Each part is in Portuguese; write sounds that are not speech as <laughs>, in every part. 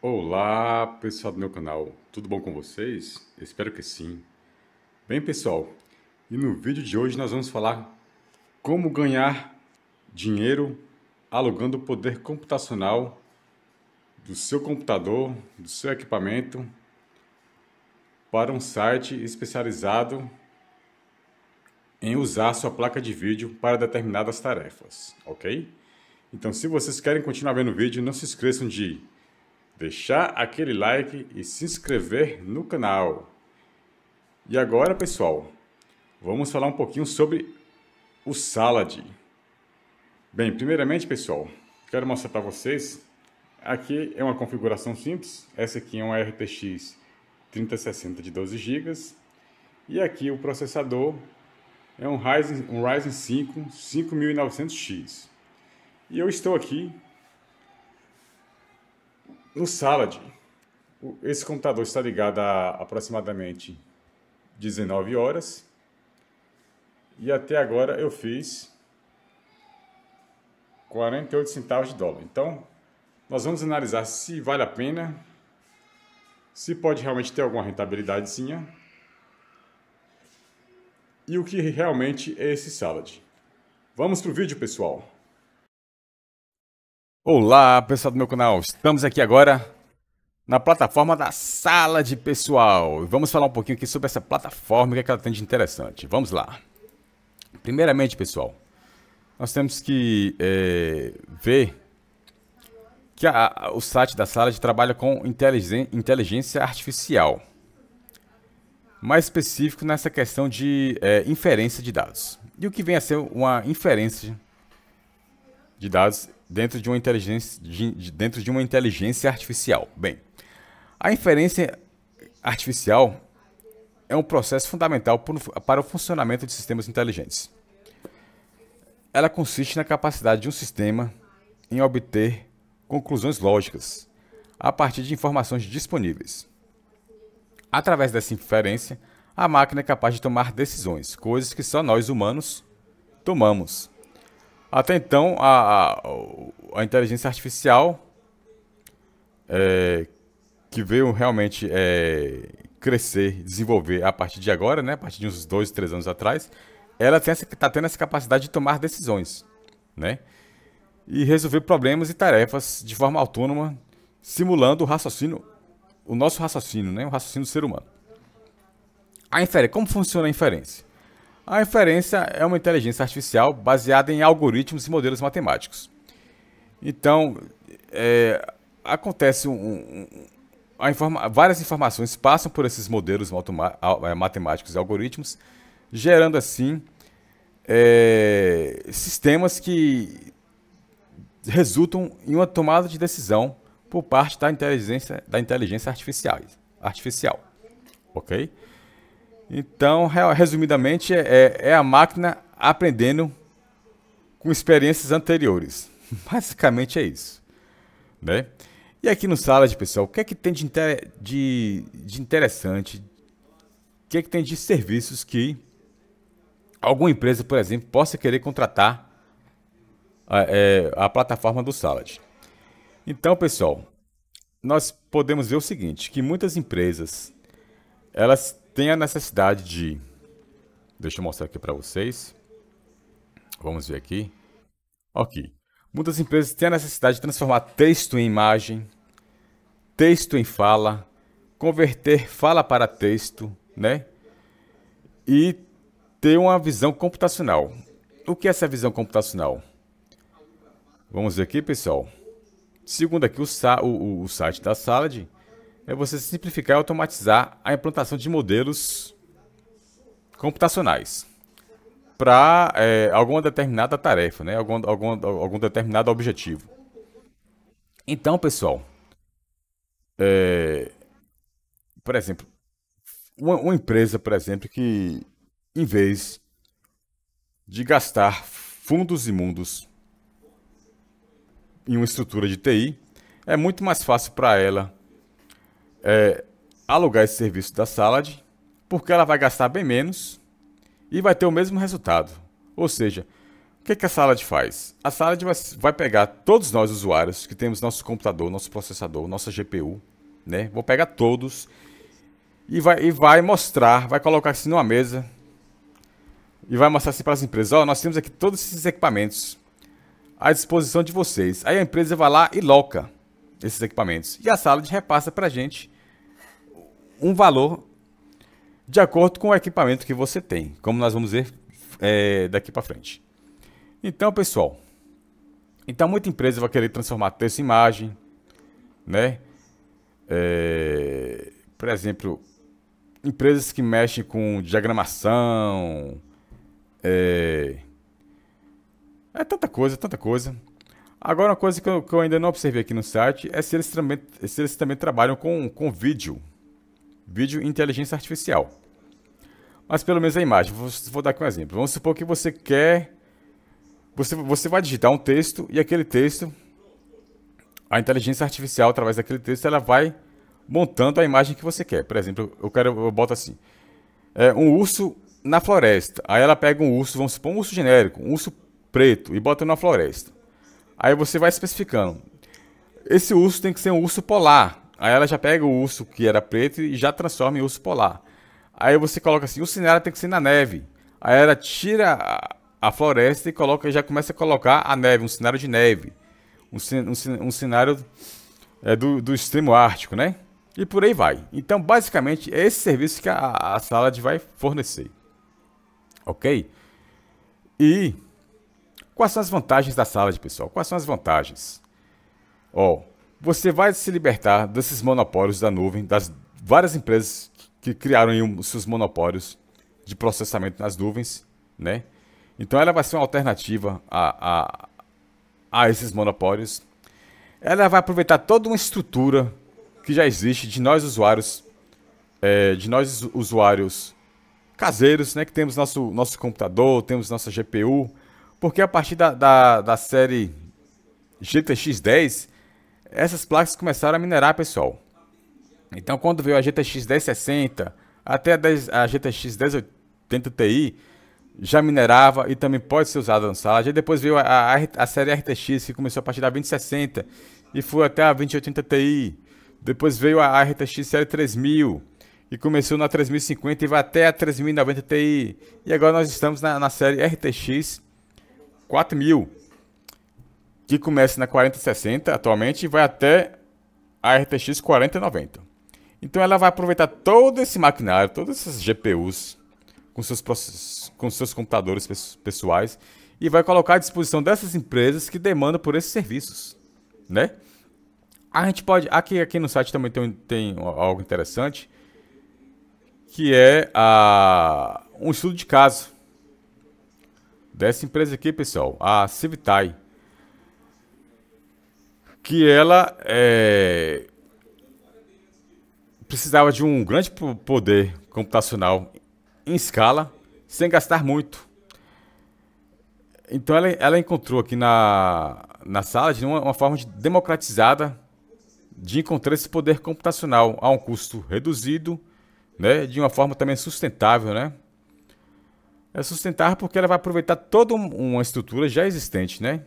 Olá, pessoal do meu canal. Tudo bom com vocês? espero que sim. Bem, pessoal, e no vídeo de hoje nós vamos falar como ganhar dinheiro alugando o poder computacional do seu computador, do seu equipamento para um site especializado em usar sua placa de vídeo para determinadas tarefas, ok? Então, se vocês querem continuar vendo o vídeo, não se esqueçam de deixar aquele like e se inscrever no canal. E agora, pessoal, vamos falar um pouquinho sobre o salad. Bem, primeiramente, pessoal, quero mostrar para vocês. Aqui é uma configuração simples. Essa aqui é uma RTX 3060 de 12 GB. E aqui o processador é um Ryzen, um Ryzen 5 5900X. E eu estou aqui no Salad, esse computador está ligado a aproximadamente 19 horas. E até agora eu fiz 48 centavos de dólar. Então, nós vamos analisar se vale a pena, se pode realmente ter alguma rentabilidadezinha e o que realmente é esse salad. Vamos para o vídeo, pessoal! Olá, pessoal do meu canal. Estamos aqui agora na plataforma da Sala de Pessoal. E vamos falar um pouquinho aqui sobre essa plataforma, o é que ela tem de interessante. Vamos lá. Primeiramente, pessoal, nós temos que é, ver que a, o site da Sala de trabalha com inteligência artificial. Mais específico nessa questão de é, inferência de dados. E o que vem a ser uma inferência de dados dentro de uma inteligência, de, de, dentro de uma inteligência artificial. Bem, a inferência artificial é um processo fundamental por, para o funcionamento de sistemas inteligentes. Ela consiste na capacidade de um sistema em obter conclusões lógicas a partir de informações disponíveis. Através dessa inferência, a máquina é capaz de tomar decisões, coisas que só nós humanos tomamos. Até então, a, a, a inteligência artificial é, que veio realmente é, crescer, desenvolver a partir de agora, né, a partir de uns dois, três anos atrás, ela está tendo essa capacidade de tomar decisões, né, e resolver problemas e tarefas de forma autônoma, simulando o raciocínio, o nosso raciocínio, né, o raciocínio do ser humano. A inferência, como funciona a inferência? A inferência é uma inteligência artificial baseada em algoritmos e modelos matemáticos. Então, é, acontece um, um informa várias informações passam por esses modelos é, matemáticos e algoritmos, gerando assim é, sistemas que resultam em uma tomada de decisão por parte da inteligência, da inteligência artificial, artificial, ok? Então, resumidamente, é, é, é a máquina aprendendo com experiências anteriores. <laughs> Basicamente é isso. Né? E aqui no Salad, pessoal, o que é que tem de, inter... de... de interessante? O que é que tem de serviços que alguma empresa, por exemplo, possa querer contratar a, é, a plataforma do Salad? Então, pessoal, nós podemos ver o seguinte, que muitas empresas, elas tem a necessidade de... Deixa eu mostrar aqui para vocês. Vamos ver aqui. Ok. Muitas empresas têm a necessidade de transformar texto em imagem, texto em fala, converter fala para texto, né? E ter uma visão computacional. O que é essa visão computacional? Vamos ver aqui, pessoal. Segundo aqui o, o, o site da Salad, é você simplificar e automatizar a implantação de modelos computacionais para é, alguma determinada tarefa, né? algum, algum, algum determinado objetivo. Então, pessoal, é, por exemplo, uma, uma, empresa, por exemplo, que em vez de gastar fundos imundos em uma estrutura de TI, é muito mais fácil para ela é, alugar esse serviço da Salad, porque ela vai gastar bem menos e vai ter o mesmo resultado. Ou seja, o que, que a Salad faz? A Salad vai, vai pegar todos nós usuários que temos nosso computador, nosso processador, nossa GPU, né? Vou pegar todos e vai, e vai mostrar, vai colocar assim numa mesa e vai mostrar assim para as empresas: ó, oh, nós temos aqui todos esses equipamentos à disposição de vocês. Aí a empresa vai lá e loca esses equipamentos. E a sala de repassa para a gente um valor de acordo com o equipamento que você tem, como nós vamos ver é, daqui para frente. Então, pessoal, então muita empresa vai querer transformar texto em imagem, né? É, por exemplo, empresas que mexem com diagramação, é, é tanta coisa, tanta coisa. Agora, uma coisa que eu, que eu, ainda não observei aqui no site é se eles também, se eles também trabalham com, com vídeo. Vídeo e inteligência artificial. Mas pelo menos a imagem. Vou, vou, dar aqui um exemplo. Vamos supor que você quer... Você, você vai digitar um texto e aquele texto... A inteligência artificial, através daquele texto, ela vai montando a imagem que você quer. Por exemplo, eu quero, eu boto assim, é, um urso na floresta. Aí ela pega um urso, vamos supor um urso genérico, um urso preto e bota na floresta. Aí você vai especificando. Esse urso tem que ser um urso polar. Aí ela já pega o urso que era preto e já transforma em urso polar. Aí você coloca assim, o cenário tem que ser na neve. Aí ela tira a, a floresta e coloca, já começa a colocar a neve, um cenário de neve. Um, um, um cenário é, do, do extremo ártico, né? E por aí vai. Então, basicamente, é esse serviço que a, a Salad vai fornecer. Ok? E Quais são as vantagens da de pessoal? Quais são as vantagens? Ó, oh, você vai se libertar desses monopólios da nuvem, das várias empresas que criaram seus monopólios de processamento nas nuvens, né? Então ela vai ser uma alternativa a, a, a esses monopólios. Ela vai aproveitar toda uma estrutura que já existe de nós usuários, é, de nós usuários caseiros, né? Que temos nosso, nosso computador, temos nossa GPU, porque a partir da, da, da série GTX 10, essas placas começaram a minerar, pessoal. Então, quando veio a GTX 1060 até a, 10, a GTX 1080 Ti, já minerava e também pode ser usada no já Depois veio a, a, a, série RTX, que começou a partir da 2060 e foi até a 2080 Ti. Depois veio a RTX série 3000, e começou na 3050 e vai até a 3090 Ti. E agora nós estamos na, na série RTX 4000, mil, que começa na 4060 atualmente e vai até a RTX 4090. Então ela vai aproveitar todo esse maquinário, todas essas GPUs com seus, processos, com seus computadores pessoais e vai colocar à disposição dessas empresas que demandam por esses serviços, né? A gente pode, aqui, aqui no site também tem, tem algo interessante, que é a, um estudo de caso dessa empresa aqui, pessoal, a Civitai, que ela é, precisava de um grande poder computacional em escala, sem gastar muito. Então ela, ela encontrou aqui na, na sala uma, uma forma de democratizada de encontrar esse poder computacional a um custo reduzido, né, de uma forma também sustentável, né? É sustentável porque ela vai aproveitar toda uma estrutura já existente, né?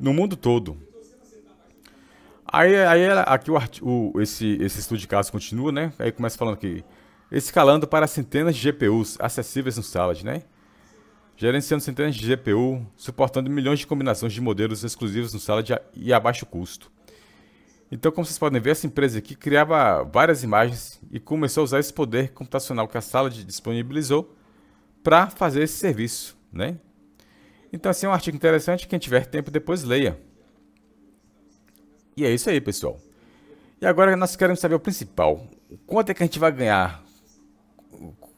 No mundo todo. Aí, aí ela, aqui o, o, esse, esse estudo de caso continua, né? Aí começa falando que escalando para centenas de GPUs acessíveis no Salad, né? Gerenciando centenas de GPU, suportando milhões de combinações de modelos exclusivos no Salad e a baixo custo. Então, como vocês podem ver, essa empresa aqui criava várias imagens e começou a usar esse poder computacional que a Salad disponibilizou para fazer esse serviço, né? Então, assim, é um artigo interessante. Quem tiver tempo, depois leia. E é isso aí, pessoal. E agora nós queremos saber o principal. Quanto é que a gente vai ganhar?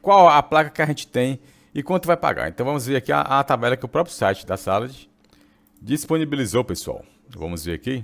Qual a placa que a gente tem e quanto vai pagar? Então, vamos ver aqui a, a tabela que o próprio site da Salad disponibilizou, pessoal. Vamos ver aqui.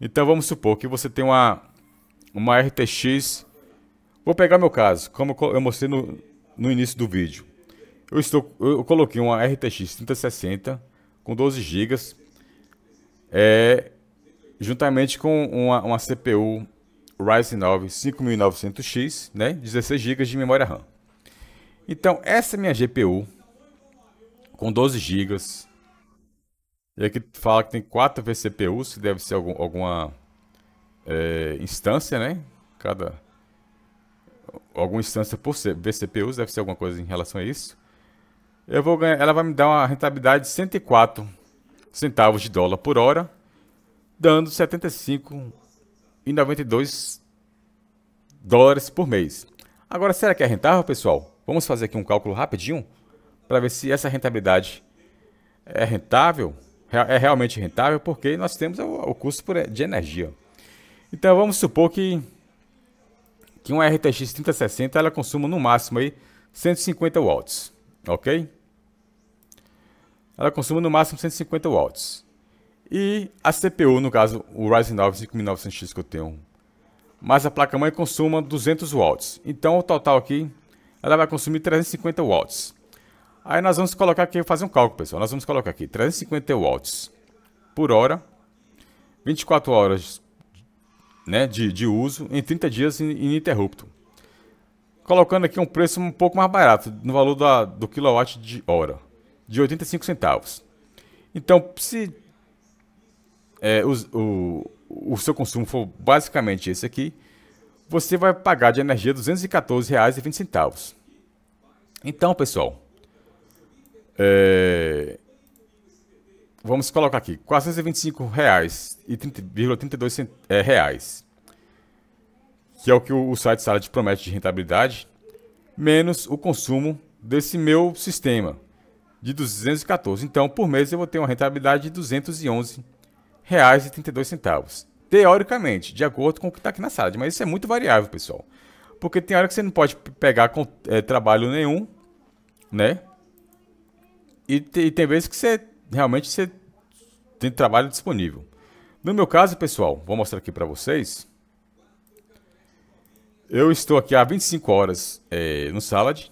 Então, vamos supor que você tem uma, uma RTX... Vou pegar meu caso, como eu mostrei no, no início do vídeo. Eu, estou, eu coloquei uma RTX 3060 com 12 GB, é, juntamente com uma, uma CPU Ryzen 9 5900X, né, 16 GB de memória RAM. Então, essa minha GPU, com 12 GB, e aqui fala que tem 4 VCPUs, que deve ser algum, alguma é, instância, né? Cada alguma instância por VCPUs, deve ser alguma coisa em relação a isso eu vou ganhar, ela vai me dar uma rentabilidade de 104 centavos de dólar por hora, dando 75,92 dólares por mês. Agora, será que é rentável, pessoal? Vamos fazer aqui um cálculo rapidinho para ver se essa rentabilidade é rentável, é realmente rentável, porque nós temos o custo de energia. Então, vamos supor que, que um RTX 3060 ela consuma no máximo aí 150 watts, ok? ela consuma no máximo 150 watts. E a CPU, no caso, o Ryzen 9 5900X que eu tenho, mas a placa-mãe consuma 200 watts. Então, o total aqui, ela vai consumir 350 watts. Aí nós vamos colocar aqui, fazer um cálculo, pessoal. Nós vamos colocar aqui 350 watts por hora, 24 horas né, de, de uso em 30 dias ininterrupto. Colocando aqui um preço um pouco mais barato, no valor da, do quilowatt de hora de 85 centavos. Então, se é, o, o, o, seu consumo for basicamente esse aqui, você vai pagar de energia R$ 214,20. Então, pessoal, é, vamos colocar aqui R$ 425,32, é, reais, que é o que o, o site Salad promete de rentabilidade, menos o consumo desse meu sistema, de 214. Então, por mês eu vou ter uma rentabilidade de R$ 211,32. Teoricamente, de acordo com o que está aqui na sala, mas isso é muito variável, pessoal. Porque tem hora que você não pode pegar com, é, trabalho nenhum, né? E, te, e, tem vezes que você realmente você tem trabalho disponível. No meu caso, pessoal, vou mostrar aqui para vocês. Eu estou aqui há 25 horas é, no Salad,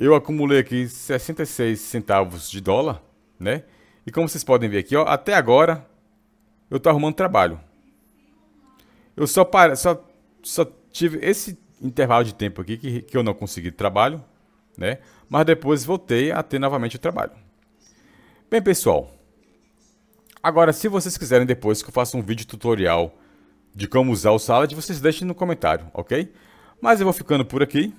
eu acumulei aqui 66 centavos de dólar, né? E como vocês podem ver aqui, ó, até agora eu tô arrumando trabalho. Eu só, para, só, só tive esse intervalo de tempo aqui que, que eu não consegui trabalho, né? Mas depois voltei a ter novamente o trabalho. Bem, pessoal, agora se vocês quiserem depois que eu faça um vídeo tutorial de como usar o Salad, vocês deixem no comentário, ok? Mas eu vou ficando por aqui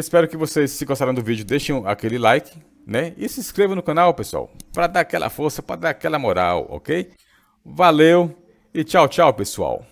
espero que vocês se gostaram do vídeo, deixem aquele like, né? E se inscrevam no canal, pessoal, para dar aquela força, para dar aquela moral, ok? Valeu e tchau, tchau, pessoal.